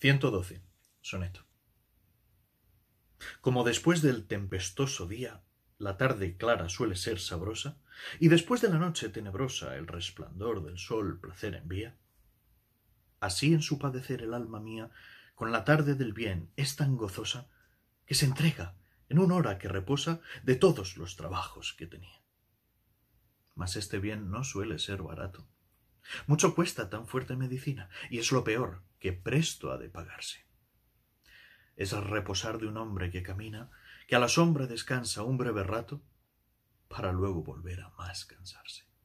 112. Soneto. Como después del tempestoso día, la tarde clara suele ser sabrosa, y después de la noche tenebrosa el resplandor del sol placer envía, así en su padecer el alma mía, con la tarde del bien es tan gozosa, que se entrega, en una hora que reposa, de todos los trabajos que tenía. Mas este bien no suele ser barato. Mucho cuesta tan fuerte medicina, y es lo peor que presto ha de pagarse. Es el reposar de un hombre que camina, que a la sombra descansa un breve rato, para luego volver a más cansarse.